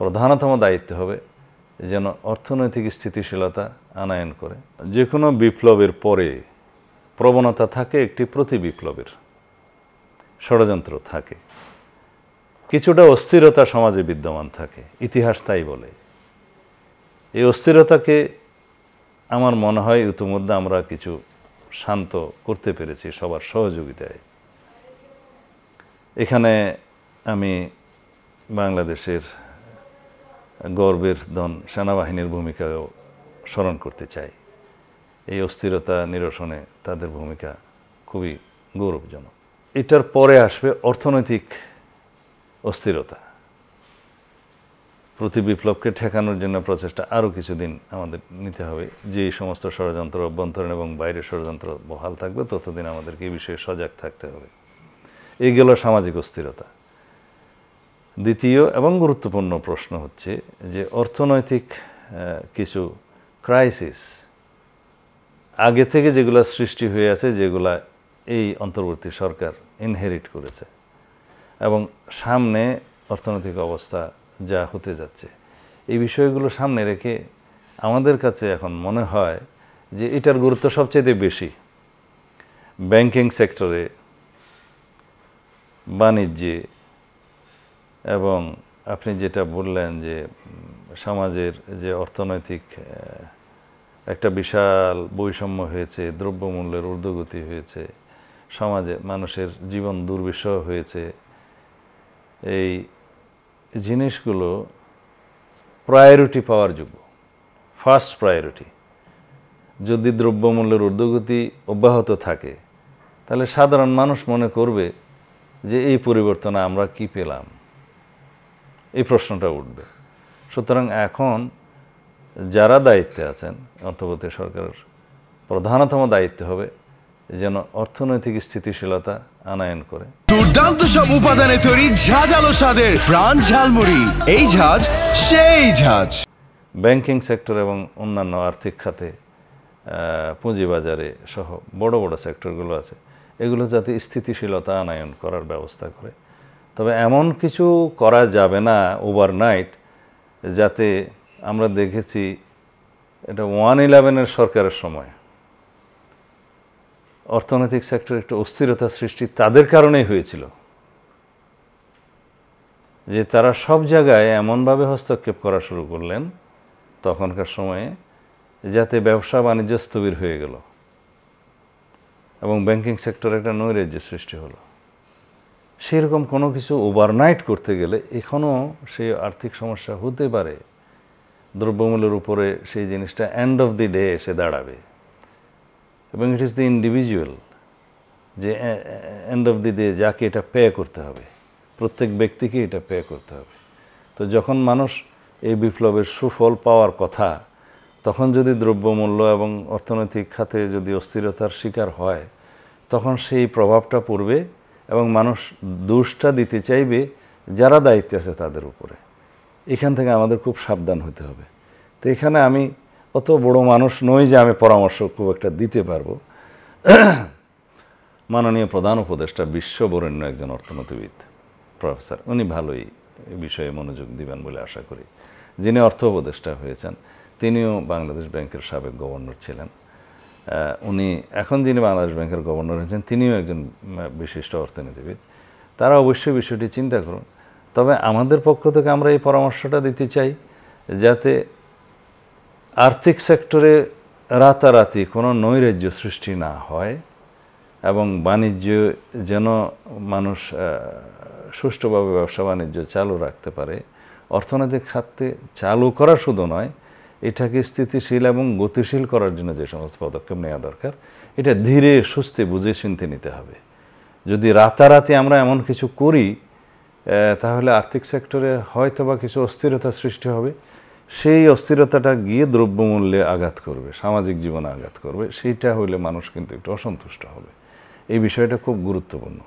প্রধানতম দায়িত্ব হবে যেন অর্থনৈতিক স্থিতিশীলতা আনায়ন করে যে কোনো বিপ্লবের পরে প্রবণতা থাকে একটি প্রতি বিপ্লবের ষড়যন্ত্র থাকে কিছুটা অস্থিরতা সমাজে বিদ্যমান থাকে ইতিহাস তাই বলে এই অস্থিরতাকে আমার মনে হয় ইতিমধ্যে আমরা কিছু শান্ত করতে পেরেছি সবার সহযোগিতায় এখানে আমি বাংলাদেশের গর্বের দন সেনাবাহিনীর ভূমিকাও স্মরণ করতে চাই এই অস্থিরতা নিরসনে তাদের ভূমিকা খুবই গৌরবজনক এটার পরে আসবে অর্থনৈতিক অস্থিরতা প্রতি বিপ্লবকে ঠেকানোর জন্য প্রচেষ্টা আরও কিছুদিন আমাদের নিতে হবে যে সমস্ত ষড়যন্ত্র অভ্যন্তরীণ এবং বাইরে ষড়যন্ত্র বহাল থাকবে ততদিন আমাদেরকে এই বিষয়ে সজাগ থাকতে হবে এই গেল সামাজিক অস্থিরতা দ্বিতীয় এবং গুরুত্বপূর্ণ প্রশ্ন হচ্ছে যে অর্থনৈতিক কিছু ক্রাইসিস আগে থেকে যেগুলো সৃষ্টি হয়ে আছে যেগুলা এই অন্তর্বর্তী সরকার ইনহেরিট করেছে এবং সামনে অর্থনৈতিক অবস্থা যা হতে যাচ্ছে এই বিষয়গুলো সামনে রেখে আমাদের কাছে এখন মনে হয় যে এটার গুরুত্ব সবচেয়ে বেশি ব্যাংকিং সেক্টরে বাণিজ্যে এবং আপনি যেটা বললেন যে সমাজের যে অর্থনৈতিক একটা বিশাল বৈষম্য হয়েছে দ্রব্যমূল্যের ঊর্ধ্বগতি হয়েছে সমাজে মানুষের জীবন দুর্বিষহ হয়েছে এই জিনিসগুলো প্রায়োরিটি পাওয়ার যোগ্য ফার্স্ট প্রায়োরিটি যদি দ্রব্যমূল্যের ঊর্ধ্বগতি অব্যাহত থাকে তাহলে সাধারণ মানুষ মনে করবে যে এই পরিবর্তনে আমরা কি পেলাম এই প্রশ্নটা উঠবে সুতরাং এখন যারা দায়িত্বে আছেন অন্তর্বর্তী সরকারের প্রধানতম দায়িত্ব হবে যেন অর্থনৈতিক স্থিতিশীলতা আনায়ন করে দুর্দান্ত সব উপাদানে তৈরি আলো সাদের প্রাণ ঝালমুড়ি এই ঝাঁজ সেই ঝাঁজ ব্যাংকিং সেক্টর এবং অন্যান্য আর্থিক খাতে পুঁজিবাজারে সহ বড় বড় সেক্টরগুলো আছে এগুলো যাতে স্থিতিশীলতা আনায়ন করার ব্যবস্থা করে তবে এমন কিছু করা যাবে না ওভারনাইট যাতে আমরা দেখেছি এটা ওয়ান ইলেভেনের সরকারের সময় অর্থনৈতিক সেক্টরে একটা অস্থিরতা সৃষ্টি তাদের কারণেই হয়েছিল যে তারা সব জায়গায় এমনভাবে হস্তক্ষেপ করা শুরু করলেন তখনকার সময়ে যাতে ব্যবসা বাণিজ্য স্থবির হয়ে গেল এবং ব্যাংকিং সেক্টর একটা নৈরাজ্য সৃষ্টি হলো সেরকম কোনো কিছু ওভারনাইট করতে গেলে এখনও সেই আর্থিক সমস্যা হতে পারে দ্রব্যমূল্যের উপরে সেই জিনিসটা এন্ড অফ দি ডে এসে দাঁড়াবে এবং ইট ইজ দি ইন্ডিভিজুয়াল যে এন্ড অফ দি ডে যাকে এটা পে করতে হবে প্রত্যেক ব্যক্তিকে এটা পে করতে হবে তো যখন মানুষ এই বিপ্লবের সুফল পাওয়ার কথা তখন যদি দ্রব্যমূল্য এবং অর্থনৈতিক খাতে যদি অস্থিরতার শিকার হয় তখন সেই প্রভাবটা পড়বে এবং মানুষ দোষটা দিতে চাইবে যারা দায়িত্বে আছে তাদের উপরে এখান থেকে আমাদের খুব সাবধান হতে হবে তো এখানে আমি অত বড় মানুষ নই যে আমি পরামর্শ খুব একটা দিতে পারবো মাননীয় প্রধান উপদেষ্টা বিশ্ববরেণ্য একজন অর্থনীতিবিদ প্রফেসর উনি ভালোই এ বিষয়ে মনোযোগ দিবেন বলে আশা করি যিনি অর্থ উপদেষ্টা হয়েছেন তিনিও বাংলাদেশ ব্যাংকের সাবেক গভর্নর ছিলেন উনি এখন যিনি বাংলাদেশ ব্যাংকের গভর্নর হয়েছেন তিনিও একজন বিশিষ্ট অর্থনীতিবিদ তারা অবশ্যই বিষয়টি চিন্তা করুন তবে আমাদের পক্ষ থেকে আমরা এই পরামর্শটা দিতে চাই যাতে আর্থিক সেক্টরে রাতারাতি কোনো নৈরাজ্য সৃষ্টি না হয় এবং বাণিজ্য যেন মানুষ সুষ্ঠুভাবে ব্যবসা বাণিজ্য চালু রাখতে পারে অর্থনৈতিক খাতে চালু করা শুধু নয় এটাকে স্থিতিশীল এবং গতিশীল করার জন্য যে সমস্ত পদক্ষেপ নেওয়া দরকার এটা ধীরে সুস্থে বুঝে চিনতে নিতে হবে যদি রাতারাতি আমরা এমন কিছু করি তাহলে আর্থিক সেক্টরে হয়তো বা কিছু অস্থিরতা সৃষ্টি হবে সেই অস্থিরতাটা গিয়ে দ্রব্যমূল্যে আঘাত করবে সামাজিক জীবনে আঘাত করবে সেইটা হইলে মানুষ কিন্তু একটু অসন্তুষ্ট হবে এই বিষয়টা খুব গুরুত্বপূর্ণ